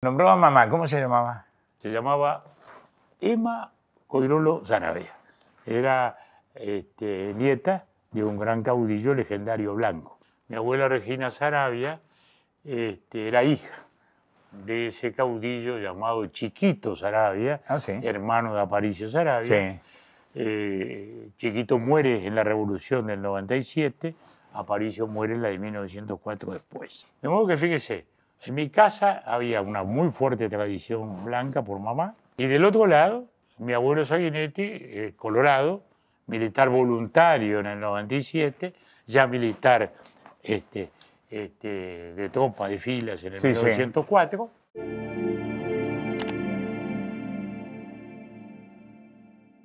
Nombraba mamá, ¿cómo se llamaba? Se llamaba Emma Coirolo Zarabia. Era este, nieta de un gran caudillo legendario blanco. Mi abuela Regina Zarabia este, era hija de ese caudillo llamado Chiquito Zarabia, ah, hermano de Aparicio Zarabia. Eh, Chiquito muere en la revolución del 97, Aparicio muere en la de 1904 después. De modo que fíjese, en mi casa había una muy fuerte tradición blanca por mamá. Y del otro lado, mi abuelo Saguinetti, eh, colorado, militar voluntario en el 97, ya militar este, este, de tropa de filas en el 1904.